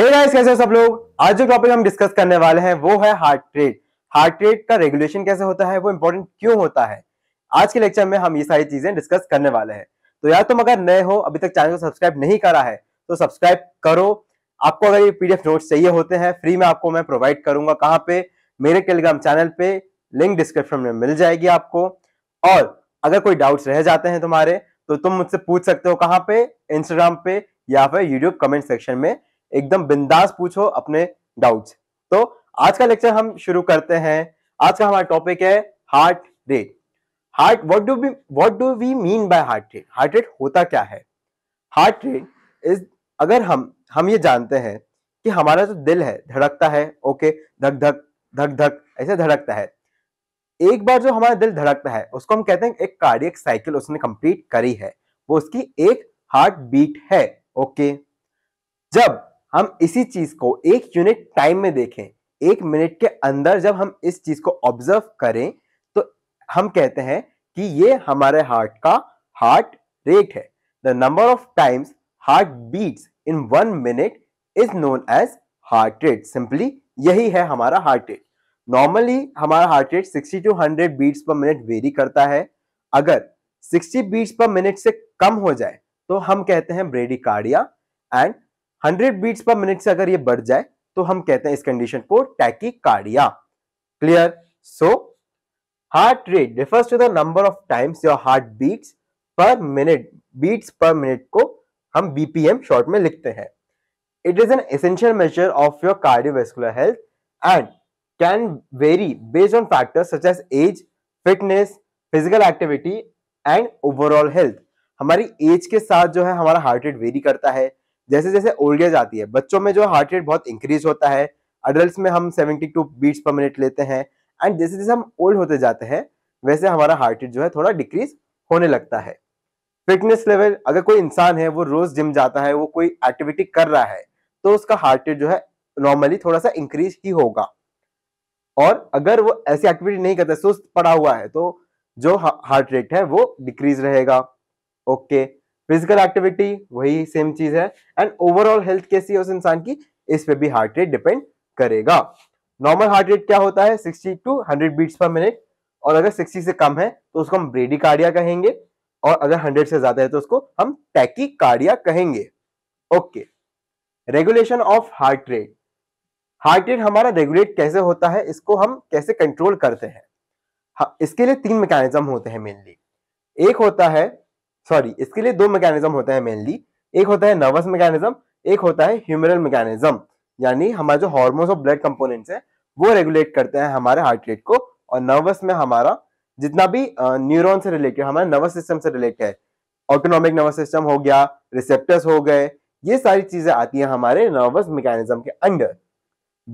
हे hey guys, कैसे सब लोग आज जो टॉपिक हम डिस्कस करने वाले हैं वो है हार्ट रेट हार्ट रेट का रेगुलेशन कैसे होता है वो इम्पोर्टेंट क्यों होता है आज के लेक्चर में हम ये सारी चीजें डिस्कस करने वाले हैं तो यार तुम अगर नए हो अभी तक चैनल को सब्सक्राइब नहीं करा है तो सब्सक्राइब करो आपको अगर ये पीडीएफ नोट्स चाहिए होते हैं फ्री में आपको मैं प्रोवाइड करूंगा कहाँ पे मेरे टेलीग्राम चैनल पे लिंक डिस्क्रिप्शन में मिल जाएगी आपको और अगर कोई डाउट्स रह जाते हैं तुम्हारे तो तुम मुझसे पूछ सकते हो कहाँ पे इंस्टाग्राम पे या फिर यूट्यूब कमेंट सेक्शन में एकदम बिंदास पूछो अपने डाउट्स तो आज का लेक्चर हम शुरू करते हैं आज का हमारा टॉपिक है heart rate heart what do what do we mean by heart rate heart rate होता क्या है हार्ट रेट इज अगर हम हम ये जानते हैं कि हमारा जो दिल है धड़कता है ओके धक धक धक धक ऐसे धड़कता है एक बार जो हमारा दिल धड़कता है उसको हम कहते हैं एक कार्डियक साइकिल उसने कंप्लीट करी है वो उसकी एक हार्ट बीट है ओके जब हम इसी चीज को एक यूनिट टाइम में देखें एक मिनट के अंदर जब हम इस चीज को ऑब्जर्व करें तो हम कहते हैं कि ये हमारे हार्ट का हार्ट रेट है the number of times heart beats in one minute is known as heart rate simply यही है हमारा हार्ट रेट नॉर्मली हमारा heart rate 60 to 100 beats per minute vary करता है अगर 60 बीट्स पर मिनट से कम हो जाए तो हम कहते हैं bradycardia and hundred beats per minute से अगर ये बढ़ जाए तो हम कहते हैं इस कंडीशन को tachycardia clear so heart rate refers to the number of times your heart beats per minute beats per minute को हम बीपीएम शॉर्ट में लिखते हैं it is an essential measure of your cardiovascular health and can vary based on factors such as age fitness physical activity and overall health हमारी age के साथ जो है हमारा हार्ट रेट वेरी करता है जैसे जैसे ओल्ड एज आती है बच्चों में जो हार्ट रेट बहुत इंक्रीज होता है अडल्ट में हम seventy two beats per minute लेते हैं एंड जैसे जैसे हम ओल्ड होते जाते हैं वैसे हमारा हार्ट रेट जो है थोड़ा डिक्रीज होने लगता है फिटनेस लेवल अगर कोई इंसान है वो रोज जिम जाता है वो कोई एक्टिविटी कर रहा है तो उसका हार्ट रेट जो है नॉर्मली थोड़ा सा इंक्रीज ही होगा और अगर वो ऐसी एक्टिविटी नहीं करता सुस्त पड़ा हुआ है तो जो हार्ट रेट है वो डिक्रीज रहेगा ओके okay. फिजिकल एक्टिविटी वही सेम चीज है एंड ओवरऑल हेल्थ कैसी है उस इंसान की इस पे भी हार्ट रेट डिपेंड करेगा नॉर्मल हार्ट रेट क्या होता है 60 टू 100 बीट्स पर मिनट और अगर 60 से कम है तो उसको हम ब्रेडी कार्डिया कहेंगे और अगर 100 से ज्यादा है तो उसको हम टैकी कार्डिया कहेंगे okay regulation of heart rate heart rate हमारा रेगुलेट कैसे होता है इसको हम कैसे कंट्रोल करते हैं इसके लिए तीन मैकेनिज्म होते हैं मेनली एक होता है सॉरी इसके लिए दो मैकेनिज्म होते हैं मेनली एक होता है नर्वस मैकेनिज्म एक होता है ह्यूमरल मैकेनिज्म यानी हमारे जो हॉर्मोन्स और ब्लड कंपोनेंट्स है वो रेगुलेट करते हैं हमारे हार्ट रेट को और नर्वस में हमारा जितना भी न्यूरॉन से रिलेटेड हमारे नर्वस सिस्टम से रिलेटेड है ऑटोनॉमिक नर्वस सिस्टम हो गया रिसेप्टर्स हो गए ये सारी चीजें आती हैं हमारे नर्वस मैकेनिज्म के अंडर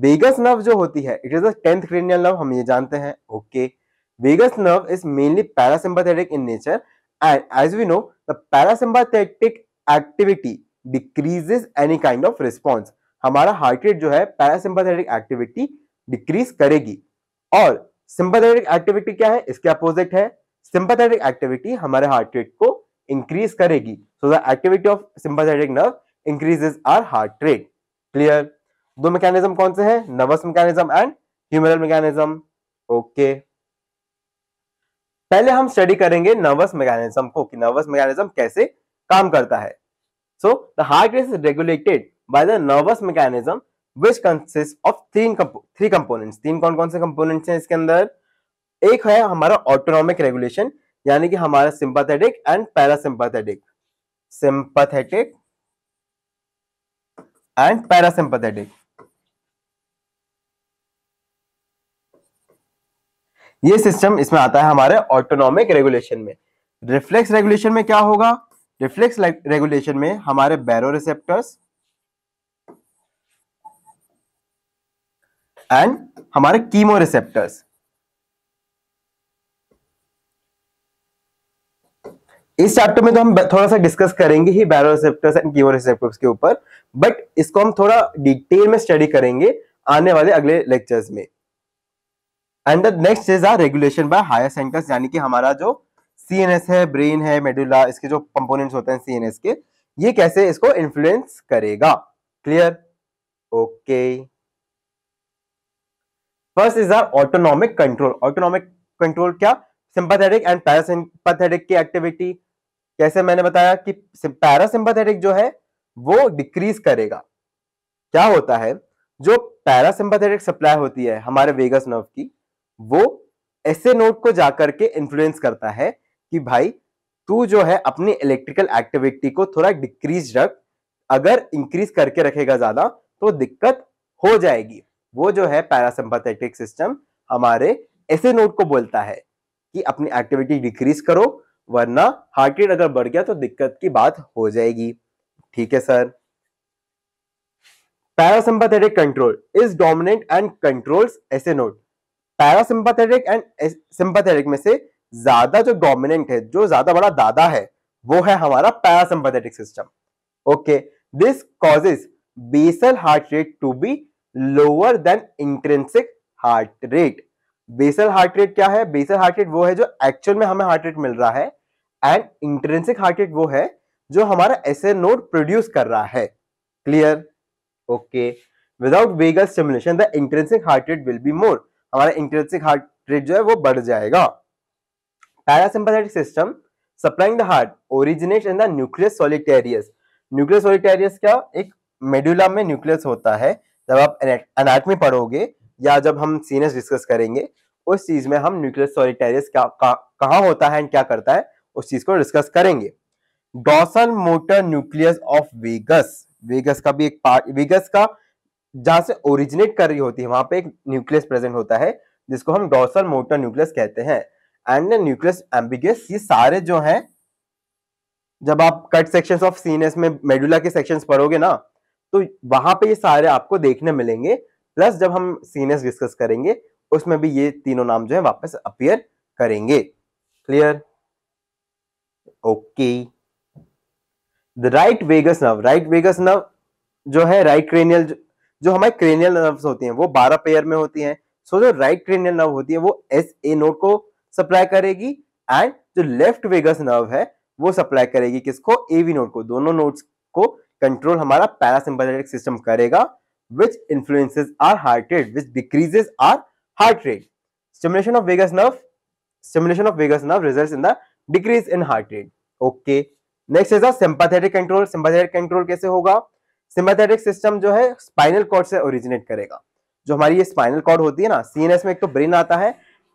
वेगस नर्व जो होती है it is the tenth cranial nerve हम ये जानते हैं okay vagus nerve is mainly parasympathetic in nature And as we know, the parasympathetic activity decreases any kind of response. हमारा heart rate जो है पैरासिम्पाथेटिक एक्टिविटी डिक्रीज करेगी और सिंपाथेटिक एक्टिविटी क्या है इसके अपोजिट है सिंपाथेटिक एक्टिविटी हमारे हार्ट रेट को इंक्रीज करेगी so the activity of sympathetic nerve increases our heart rate clear दो मैकेनिज्म कौन से हैं nervous mechanism and humoral mechanism okay पहले हम स्टडी करेंगे नर्वस मैकेनिज्म को कि नर्वस मैकेनिज्म कैसे काम करता है so the heart is regulated by the nervous mechanism which consist of three three components तीन कौन कौन से कंपोनेंट्स हैं इसके अंदर एक है हमारा ऑटोनॉमिक रेगुलेशन यानी कि हमारा sympathetic and parasympathetic sympathetic and parasympathetic ये सिस्टम इसमें आता है हमारे ऑटोनॉमिक रेगुलेशन में रिफ्लेक्स रेगुलेशन में क्या होगा रिफ्लेक्स रेगुलेशन में हमारे बैरो रिसेप्टर्स एंड हमारे कीमो रिसेप्टर्स इस चैप्टर में तो हम थोड़ा सा डिस्कस करेंगे ही baroreceptors and chemoreceptors के ऊपर बट इसको हम थोड़ा डिटेल में स्टडी करेंगे आने वाले अगले लेक्चर्स में and the next is our regulation by higher centres यानी कि हमारा जो सी एन एस है ब्रेन है मेडुला इसके जो कंपोनेंट्स होते हैं सीएनएस के ये कैसे इसको इन्फ्लुएंस करेगा clear okay first is our autonomic control autonomic control क्या सिंपथेटिक एंड पैरासिंपथेटिक की एक्टिविटी कैसे मैंने बताया कि पैरासिम्पथेटिक जो है वो डिक्रीज करेगा क्या होता है जो पैरासिम्पथेटिक सप्लाई होती है हमारे वेगस नर्व की वो ऐसे नोड को जाकर के इन्फ्लुएंस करता है कि भाई तू जो है अपनी इलेक्ट्रिकल एक्टिविटी को थोड़ा डिक्रीज रख अगर इंक्रीज करके रखेगा ज्यादा तो दिक्कत हो जाएगी वो जो है पैरासिम्पथेटिक सिस्टम हमारे ऐसे नोड को बोलता है कि अपनी एक्टिविटी डिक्रीज करो वरना हार्ट रेट अगर बढ़ गया तो दिक्कत की बात हो जाएगी ठीक है sir parasympathetic control is dominant and controls SA node parasympathetic and sympathetic में से ज्यादा जो डोमिनेंट है जो ज्यादा बड़ा दादा है वो है हमारा parasympathetic system okay this causes basal heart rate to be lower than intrinsic heart rate basal heart rate क्या है बेसल हार्ट रेट वो है जो एक्चुअल में हमें हार्ट रेट मिल रहा है एंड इंट्रेंसिक हार्ट रेट वो है जो हमारा ए नोड प्रोड्यूस कर रहा है clear okay without vagal stimulation the intrinsic heart rate will be more हमारा इंट्रेंसिक हार्ट रेट जो है वो बढ़ जाएगा parasympathetic system supplying the heart originate in the nucleus solitarius nucleus solitarius क्या एक मेडुला में न्यूक्लियस होता है जब आप अनाटमी पढ़ोगे या जब हम सीनियस डिस्कस करेंगे उस चीज में हम न्यूक्लियस सोलिटेरियस कहाँ होता है एंड क्या करता है उस चीज को डिस्कस करेंगे dorsal motor nucleus of vagus vagus का भी एक पार्ट वेगस का जहां से ओरिजिनेट कर रही होती है वहां पे एक न्यूक्लियस प्रेजेंट होता है जिसको हम डॉसल मोटर न्यूक्लियस कहते हैं एंड न्यूक्लियस एम्बिगस ये सारे जो हैं जब आप कट सेक्शंस ऑफ सीनेस में मेडुला के सेक्शंस पढ़ोगे ना तो वहां पे ये सारे आपको देखने मिलेंगे प्लस जब हम सीनेस डिस्कस करेंगे उसमें भी ये तीनों नाम जो है वापस अपियर करेंगे clear okay the right vagus nerve right vagus nerve जो है राइट क्रेनियल जो हमारे क्रेनियल नर्व्स होती हैं वो 12 पेयर में होती हैं सो जो राइट क्रेनियल नर्व होती है वो एस ए नोड को सप्लाई करेगी एंड जो लेफ्ट वेगस नर्व है वो सप्लाई करेगी किसको एवी नोड को दोनों नोड्स को कंट्रोल हमारा पैरासिम्पैथेटिक सिस्टम करेगा which influences our heart rate which decreases our heart rate stimulation of vagus nerve stimulation of vagus nerve result in the decrease in heart rate okay next is a sympathetic control sympathetic control कैसे होगा sympathetic system जो है spinal cord से originate करेगा जो हमारी ये spinal cord होती है ना सीएनएस में एक तो ब्रेन आता है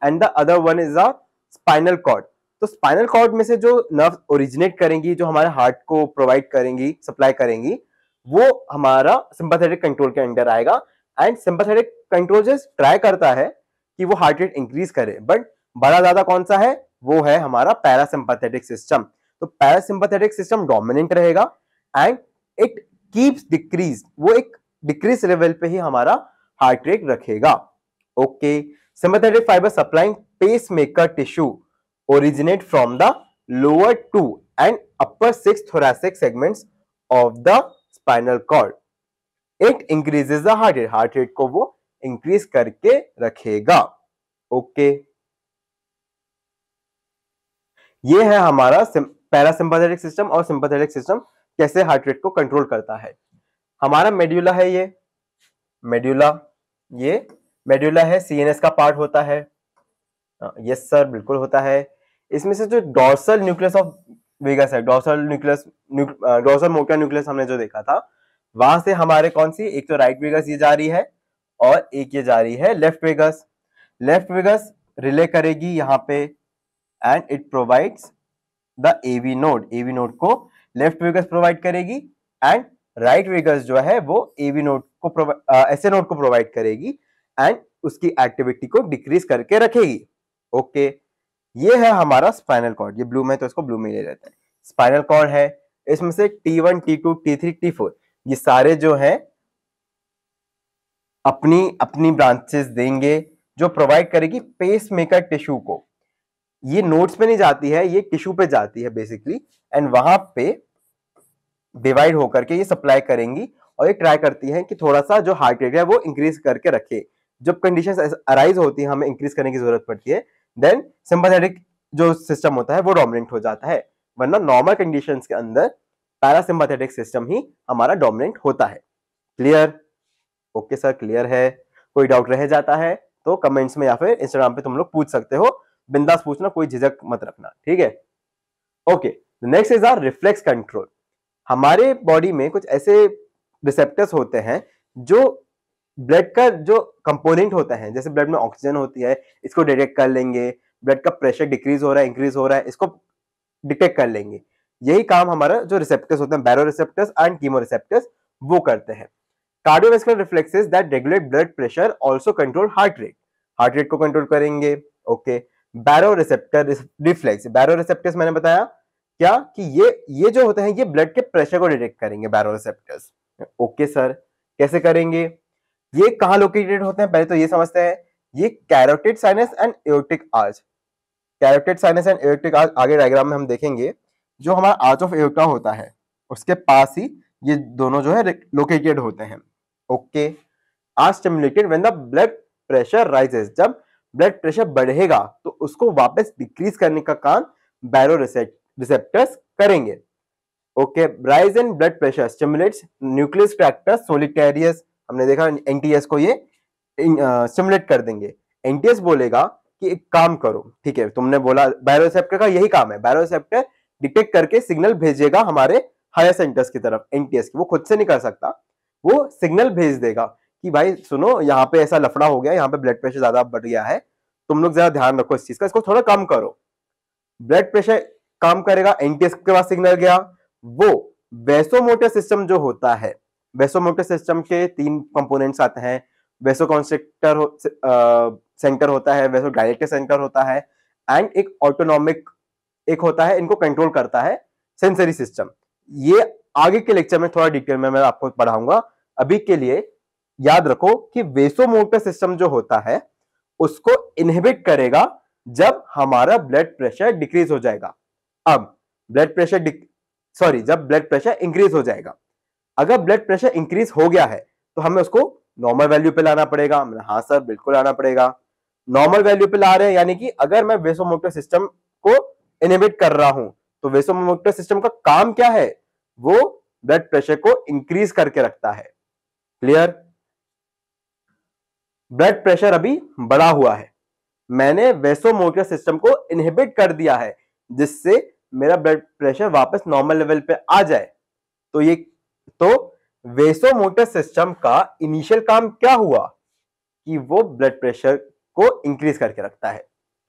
and the other one is a spinal cord तो स्पाइनल कॉर्ड में से जो नर्व ओरिजिनेट करेंगी जो हमारे हार्ट को प्रोवाइड करेंगी सप्लाई करेंगी वो हमारा सिंपथेटिक कंट्रोल के अंडर आएगा एंड सिंपथेटिक कंट्रोल जो ट्राई करता है कि वो हार्ट रेट इंक्रीज करे बट बड़ा ज्यादा कौन सा है वो है हमारा पैरासिम्पथेटिक सिस्टम तो पैरासिंपथेटिक सिस्टम डोमिनेंट रहेगा एंड इट कीप्स डिक्रीज वो एक डिक्रीज लेवल पे ही हमारा हार्ट रेट रखेगा okay sympathetic fibre supplying pacemaker tissue originate from the lower two and upper six thoracic segments of the spinal cord it increases the heart rate heart rate को वो increase करके रखेगा okay okay. ये है हमारा parasympathetic system और sympathetic system कैसे heart rate को कंट्रोल करता है हमारा मेड्यूला है ये मेड्यूला ये मेड्यूला है सीएनएस का पार्ट होता है यस सर बिल्कुल होता है इसमें से जो डॉर्सल न्यूक्लियस ऑफ वेगस है dorsal nucleus dorsal motor nucleus हमने जो देखा था वहां से हमारे कौन सी एक तो राइट वेगस ये जा रही है और एक ये जा रही है left vagus left vagus relay करेगी यहाँ पे and it provides the AV node AV node को लेफ्ट वेगस प्रोवाइड करेगी एंड राइट वेगस जो है वो एवी नोट को एस नोट को प्रोवाइड करेगी एंड उसकी एक्टिविटी को डिक्रीज करके रखेगी ओके okay. ये है हमारा स्पाइनल कॉर्ड ये ब्लू में तो इसको ब्लू में ले लेते हैं स्पाइनल कॉर्ड है इसमें से T one T two T three T four ये सारे जो है अपनी अपनी ब्रांचेस देंगे जो प्रोवाइड करेगी पेस मेकर टिश्यू को ये नोट्स पे नहीं जाती है ये टिश्यू पे जाती है बेसिकली एंड वहां पे डिवाइड होकर के ये सप्लाई करेंगी और ये ट्राई करती है कि थोड़ा सा जो हार्ट रेट है वो इंक्रीज करके रखे जब कंडीशन अराइज होती है हमें इंक्रीज करने की जरूरत पड़ती है देन सिंपथेटिक जो सिस्टम होता है वो डोमिनेंट हो जाता है वरना नॉर्मल कंडीशन के अंदर पैरासिम्पथेटिक सिस्टम ही हमारा डोमिनेंट होता है क्लियर ओके सर क्लियर है कोई डाउट रह जाता है तो कमेंट्स में या फिर इंस्टाग्राम पे तुम लोग पूछ सकते हो बिंदास पूछना कोई झिझक मत रखना ठीक है okay next is our reflex control हमारे बॉडी में कुछ ऐसे रिसेप्टर्स होते हैं जो ब्लड का जो कंपोनेंट होता है जैसे ब्लड में ऑक्सीजन होती है इसको डिटेक्ट कर लेंगे ब्लड का प्रेशर डिक्रीज हो रहा है इंक्रीज हो रहा है इसको डिटेक्ट कर लेंगे यही काम हमारा जो रिसेप्टर्स होते हैं baroreceptors and chemoreceptors वो करते हैं cardiovascular reflexes that regulate blood pressure also control heart rate heart rate को कंट्रोल करेंगे okay okay. Baroreceptor reflex baroreceptors मैंने बताया क्या कि ये ये जो होते हैं ये ब्लड के प्रेशर को डिटेक्ट करेंगे बैरोसेप्टर्स ओके सर कैसे करेंगे ये कहाँ लोकेटेड होते हैं पहले तो ये समझते हैं ये carotid sinus and aortic arch carotid sinus and aortic arch आगे डायग्राम में हम देखेंगे जो हमारा आर्च ऑफ एयोटा होता है उसके पास ही ये दोनों जो है लोकेटेड होते हैं okay are stimulated when the blood pressure rises जब ब्लड प्रेशर बढ़ेगा तो उसको वापस डिक्रीज करने का काम बैरो रिसेप्टर्स करेंगे okay rise in blood pressure stimulates nucleus tractus solitarius हमने देखा एनटीएस को ये स्टिमुलेट कर देंगे एनटीएस बोलेगा कि एक काम करो ठीक है तुमने बोला रिसेप्टर का यही काम है रिसेप्टर डिटेक्ट करके सिग्नल भेजेगा हमारे हायर सेंटर्स की तरफ एनटीएस की वो खुद से नहीं कर सकता वो सिग्नल भेज देगा कि भाई सुनो यहाँ पे ऐसा लफड़ा हो गया यहाँ पे ब्लड प्रेशर ज्यादा बढ़ गया है तुम लोग ज्यादा ध्यान रखो इस चीज का इसको थोड़ा कम करो ब्लड प्रेशर काम करेगा एनटीएस के पास सिग्नल गया वो वेसोमोटर सिस्टम जो होता है वेसोमोटर सिस्टम के तीन कंपोनेंट्स आते हैं वेसो कॉन्स्ट्रिक्टर हो, सेंटर होता है वेसो डायरेक्टर सेंटर होता है एंड एक ऑटोनॉमिक एक होता है इनको कंट्रोल करता है सेंसरी सिस्टम ये आगे के लेक्चर में थोड़ा डिटेल में मैं आपको पढ़ाऊंगा अभी के लिए याद रखो कि वेसोमोटर सिस्टम जो होता है उसको इनहिबिट करेगा जब हमारा ब्लड प्रेशर डिक्रीज हो जाएगा अब ब्लड प्रेशर सॉरी जब ब्लड प्रेशर इंक्रीज हो जाएगा अगर ब्लड प्रेशर इंक्रीज हो गया है तो हमें उसको नॉर्मल वैल्यू पे लाना पड़ेगा हाँ सर बिल्कुल लाना पड़ेगा नॉर्मल वैल्यू पे ला रहे हैं यानी कि अगर मैं वेसोमोटर सिस्टम को इनहिबिट कर रहा हूं तो वेसोमोटर सिस्टम का काम क्या है वो ब्लड प्रेशर को इंक्रीज करके रखता है क्लियर ब्लड प्रेशर अभी बढ़ा हुआ है मैंने वेसोमोटर सिस्टम को इनहिबिट कर दिया है जिससे मेरा ब्लड प्रेशर वापस नॉर्मल लेवल पे आ जाए तो ये तो वेसोमोटर सिस्टम का इनिशियल काम क्या हुआ कि वो ब्लड प्रेशर को इंक्रीज करके रखता है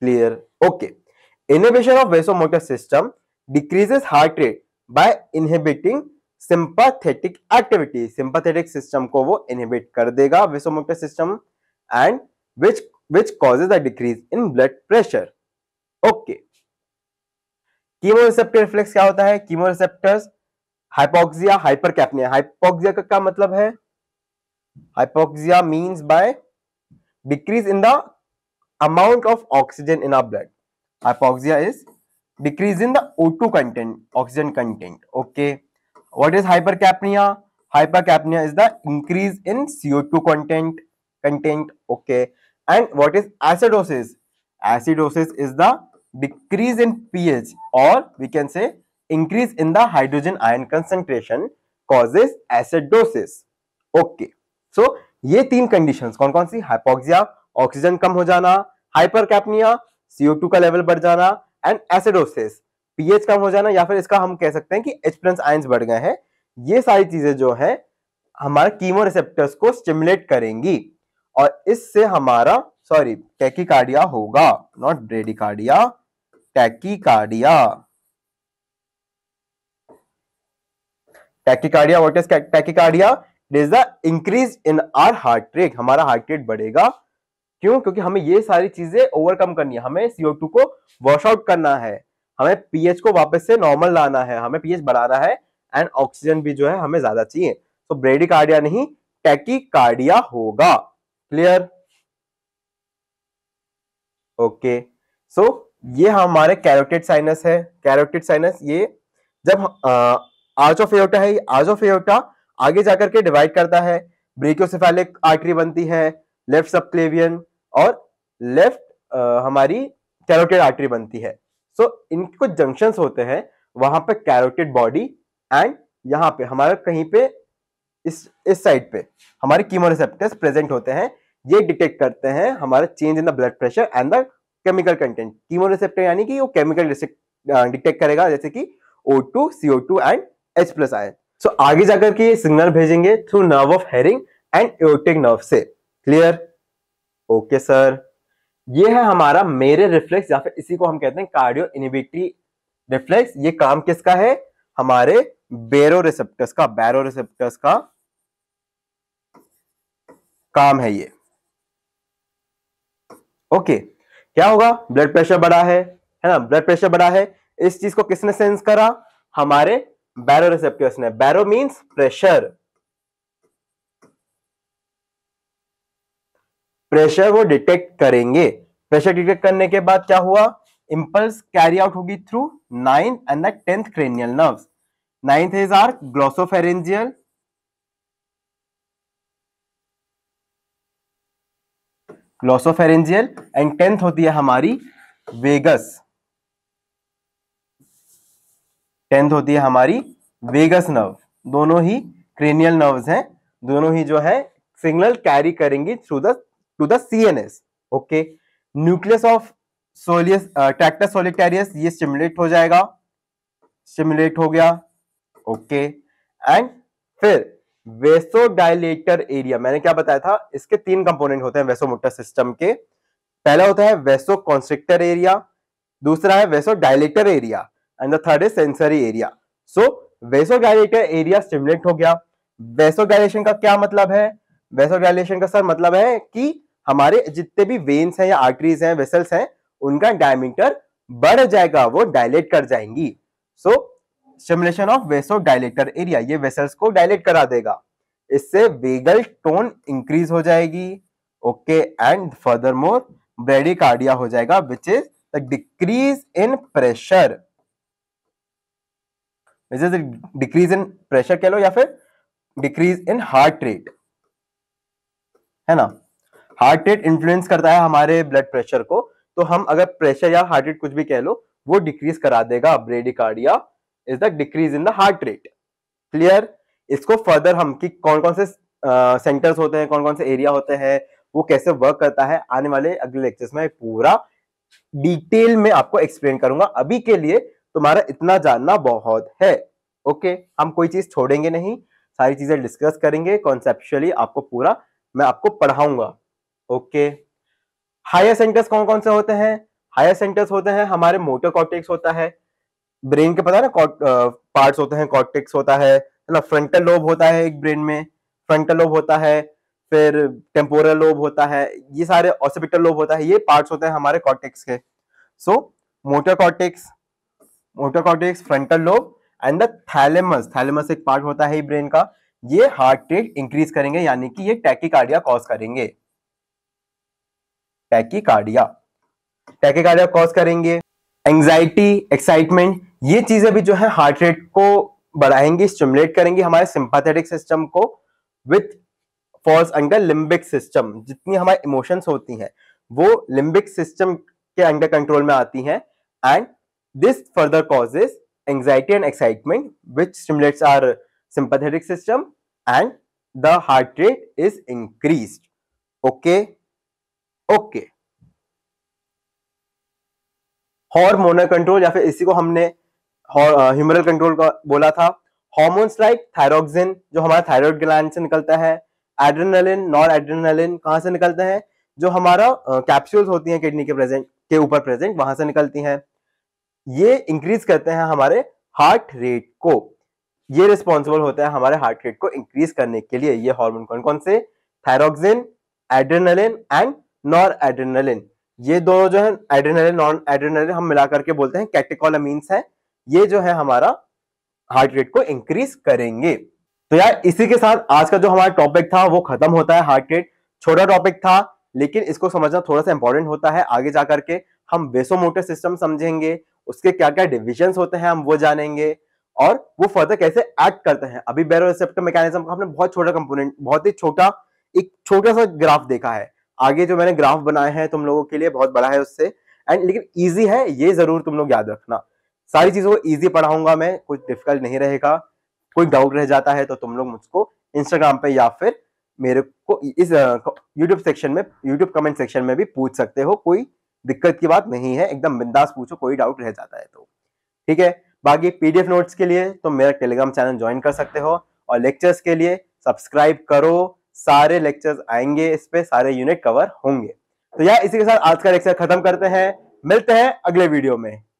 clear okay inhibition of vasomotor system decreases heart rate by inhibiting sympathetic activity sympathetic system को वो इनहिबिट कर देगा vasomotor system and which which causes a decrease in blood pressure okay chemoreceptor reflex क्या होता है chemoreceptors hypoxia hypercapnia hypoxia ka kya matlab hai hypoxia means by decrease in the amount of oxygen in our blood hypoxia is decrease in the o2 content oxygen content okay what is hypercapnia hypercapnia is the increase in co2 content content okay and what is acidosis acidosis is the decrease in ph or we can say increase in the hydrogen ion concentration causes acidosis okay so ye teen conditions kon kon si hypoxia oxygen kam ho jana hypercapnia CO2 ka level badh jana and acidosis ph kam ho jana ya fir iska hum keh sakte hain ki H plus ions badh gaye hain ye sari cheeze jo hai हमारे chemoreceptors को stimulate करेंगी और इससे हमारा sorry tachycardia होगा not bradycardia tachycardia tachycardia what is tachycardia it is the increase in our heart rate हमारा heart rate बढ़ेगा क्यों क्योंकि हमें ये सारी चीजें ओवरकम करनी है हमें CO2 को वॉश आउट करना है हमें पीएच को वापस से नॉर्मल लाना है हमें पीएच बढ़ाना है एंड ऑक्सीजन भी जो है हमें ज्यादा चाहिए तो ब्रेडिकार्डिया नहीं टैकिकार्डिया होगा क्लियर ओके सो ये हमारे कैरोटेड साइनस है कैरोटेड साइनस ये जब आर्च ऑफ एयोटा है आर्च ऑफ एयोटा आगे जाकर के डिवाइड करता है ब्रेकियोसेफेलिक आर्टरी बनती है लेफ्ट सबक्लेवियन और लेफ्ट हमारी कैरोटेड आर्टरी बनती है सो so, इनके कुछ जंक्शंस होते हैं वहां पे कैरोटेड बॉडी एंड यहाँ पे हमारे कहीं पे इस इस साइड पे हमारे कीमोरिसेप्टर्स प्रेजेंट होते हैं ये डिटेक्ट करते हैं हमारे change in the blood pressure and the chemical content chemoreceptor यानी कि वो केमिकल डिटेक्ट करेगा जैसे कि O2, CO2 and H+ plus ion so आगे जाकर के ये सिग्नल भेजेंगे through nerve of Hering and aortic nerve से क्लियर ओके सर ये है हमारा मेरे रिफ्लेक्स या फिर इसी को हम कहते हैं कार्डियो इनिबिटरी रिफ्लेक्स ये काम किसका है हमारे बेरो रिसेप्टर्स का बैरो रिसेप्टर्स का काम है ये ओके क्या होगा ब्लड प्रेशर बढ़ा है है ना ब्लड प्रेशर बढ़ा है इस चीज को किसने सेंस करा हमारे बैरो रिसेप्टर्स ने बैरो मींस प्रेशर प्रेशर वो डिटेक्ट करेंगे प्रेशर डिटेक्ट करने के बाद क्या हुआ इंपल्स कैरी आउट होगी through ninth and the tenth cranial nerves ninth is are glossopharyngeal glossopharyngeal and tenth होती है हमारी वेगस टेंथ होती है हमारी वेगस नर्व दोनों ही क्रेनियल नर्व्स हैं दोनों ही जो है सिग्नल कैरी करेंगी through the to the CNS okay nucleus of soleus tractor solitarius ये स्टिमुलेट हो जाएगा स्टिमुलेट हो गया ओके okay. एंड फिर वेसोडाइलेटर एरिया मैंने क्या बताया था इसके तीन कंपोनेंट होते हैं वेसोमोटर सिस्टम के पहला होता है वेसो कॉन्स्ट्रिक्टर एरिया दूसरा है vasodilator area and the third is sensory area so vasodilator area stimulate हो गया वेसो डायलेशन का क्या मतलब है वेसो डायलेशन का सर मतलब है कि हमारे जितने भी वेन्स हैं या आर्टरीज हैं वेसल्स हैं उनका डायमीटर बढ़ जाएगा वो डायलेट कर जाएंगी so so, stimulation of vasodilator area ये वेसल्स को डायलेक्ट करा देगा इससे वेगल टोन इंक्रीज हो जाएगी okay and further more bradycardia हो जाएगा which is the decrease in pressure which is decrease in pressure कह लो या फिर डिक्रीज इन हार्ट रेट है ना हार्ट रेट इंफ्लुएंस करता है हमारे ब्लड प्रेशर को तो हम अगर प्रेशर या हार्ट रेट कुछ भी कह लो वो डिक्रीज करा देगा bradycardia is the decrease in the heart rate clear इसको फर्दर हम कि कौन कौन से सेंटर्स होते हैं कौन कौन से एरिया होते हैं वो कैसे वर्क करता है आने वाले अगले लेक्चर्स में पूरा डिटेल में आपको एक्सप्लेन करूंगा अभी के लिए तुम्हारा इतना जानना बहुत है ओके okay? हम कोई चीज छोड़ेंगे नहीं सारी चीजें डिस्कस करेंगे कॉन्सेप्चुअली आपको पूरा मैं आपको पढ़ाऊंगा ओके हायर सेंटर्स कौन कौन से होते हैं हायर सेंटर्स होते हैं हमारे मोटर कॉटेक्स होता है ब्रेन के पता है ना पार्ट्स होते हैं कॉर्टिक्स होता है ना फ्रंटल लोब होता है एक ब्रेन में फ्रंटल लोब होता है फिर टेम्पोरल लोब होता है ये सारे ऑसिपिटल लोब होता है ये पार्ट्स होते हैं हमारे कॉर्टिक्स के so motor cortex motor cortex frontal lobe and the thalamus thalamus एक पार्ट होता है ब्रेन का ये हार्ट रेट इंक्रीज करेंगे यानी कि ये टैकिकार्डिया कॉज करेंगे टैकिकार्डिया टैकिकार्डिया कॉज करेंगे एंग्जाइटी एक्साइटमेंट ये चीजें भी जो है हार्ट रेट को बढ़ाएंगी स्टिमुलेट करेंगी हमारे सिंपाथेटिक सिस्टम को with falls under limbic system जितनी हमारे इमोशंस होती हैं वो लिम्बिक सिस्टम के अंडर कंट्रोल में आती हैं and this further causes anxiety and excitement which stimulates our sympathetic system and the heart rate is increase okay hormonal control या फिर इसी को हमने ह्यूमरल कंट्रोल का बोला था हॉर्मोन्स लाइक थायरोक्सिन जो हमारा थायरॉयड ग्लैंड से निकलता है एड्रेनलिन नॉन एड्रेनलिन कहाँ से निकलते हैं जो हमारा कैप्सूल्स होती हैं किडनी के प्रेजेंट के ऊपर प्रेजेंट वहां से निकलती हैं ये इंक्रीज करते हैं हमारे हार्ट रेट को ये रिस्पॉन्सिबल होता है हमारे हार्ट रेट को इंक्रीज करने के लिए ये हॉर्मोन कौन कौन से thyroxine adrenaline and noradrenaline ये दोनों जो है एड्रेनलिन नॉन एड्रेनलिन हम मिला करके बोलते हैं कैटेकोलामीन्स है ये जो है हमारा हार्ट रेट को इंक्रीज करेंगे तो यार इसी के साथ आज का जो हमारा टॉपिक था वो खत्म होता है हार्ट रेट छोटा टॉपिक था लेकिन इसको समझना थोड़ा सा इंपॉर्टेंट होता है आगे जा करके हम बेसोमोटर सिस्टम समझेंगे उसके क्या क्या डिविजन होते हैं हम वो जानेंगे और वो फर्दर कैसे एक्ट करते हैं अभी बैरोप्टर रिसेप्टर मैकेनिज्म का हमने बहुत छोटा कंपोनेंट बहुत ही छोटा एक छोटा सा ग्राफ देखा है आगे जो मैंने ग्राफ बनाए हैं तुम लोगों के लिए बहुत बड़ा है उससे एंड लेकिन ईजी है ये जरूर तुम लोग याद रखना सारी चीजों को ईजी पढ़ाऊंगा मैं कुछ डिफिकल्ट नहीं रहेगा कोई डाउट रह जाता है तो तुम लोग मुझको इंस्टाग्राम पे या फिर मेरे को इस यूट्यूब सेक्शन में यूट्यूब कमेंट सेक्शन में भी पूछ सकते हो कोई दिक्कत की बात नहीं है एकदम बिंदास पूछो कोई डाउट रह जाता है तो ठीक है बाकी पीडीएफ नोट्स के लिए तुम तो मेरा टेलीग्राम चैनल ज्वाइन कर सकते हो और लेक्चर्स के लिए सब्सक्राइब करो सारे लेक्चर्स आएंगे इस पे सारे यूनिट कवर होंगे तो यार इसी के साथ आज का लेक्चर खत्म करते हैं मिलते हैं अगले वीडियो में